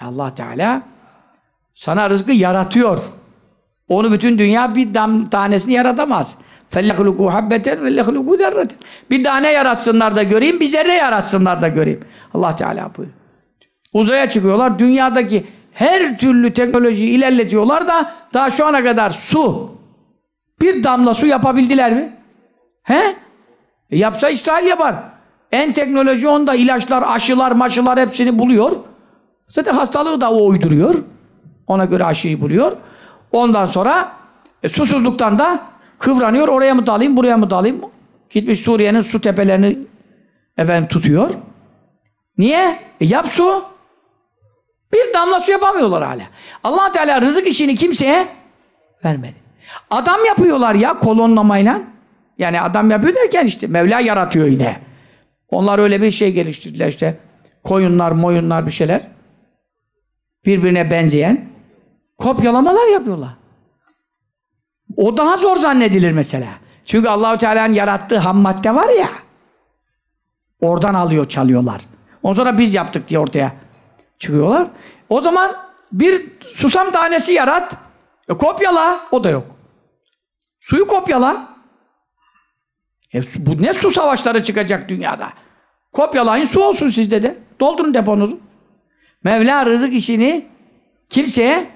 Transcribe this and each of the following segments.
Allah Teala sana rızkı yaratıyor. Onu bütün dünya bir dam tanesini yaratamaz. فَلَّخْلُقُوا حَبَّةً فَلَّخْلُقُوا ذَرَّةً Bir tane yaratsınlar da göreyim, bir zerre yaratsınlar da göreyim. Allah Teala buyuruyor. Uzaya çıkıyorlar, dünyadaki her türlü teknolojiyi ilerletiyorlar da daha şu ana kadar su, bir damla su yapabildiler mi? He? E yapsa İsrail yapar. En teknoloji onda ilaçlar, aşılar, maşılar hepsini buluyor. Zaten hastalığı da o uyduruyor. Ona göre aşıyı buluyor. Ondan sonra e, susuzluktan da kıvranıyor. Oraya mı dalayım, buraya mı dalayım? Gitmiş Suriye'nin su tepelerini efendim tutuyor. Niye? E, yap su. Bir damla su yapamıyorlar hala. allah Teala rızık işini kimseye vermedi. Adam yapıyorlar ya kolonlamayla. Yani adam yapıyor derken işte Mevla yaratıyor yine. Onlar öyle bir şey geliştirdiler işte. Koyunlar, moyunlar bir şeyler birbirine benzeyen kopyalamalar yapıyorlar. O daha zor zannedilir mesela. Çünkü Allahu Teala'nın yarattığı ham madde var ya. Oradan alıyor, çalıyorlar. Ondan sonra biz yaptık diye ortaya çıkıyorlar. O zaman bir susam tanesi yarat. E, kopyala. O da yok. Suyu kopyala. E, bu ne su savaşları çıkacak dünyada? Kopyalayın su olsun sizde de. Doldurun deponuzu. Mevla rızık işini kimseye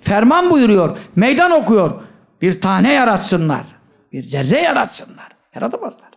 Ferman buyuruyor. Meydan okuyor. Bir tane yaratsınlar. Bir zerre yaratsınlar. Yaratamazlar.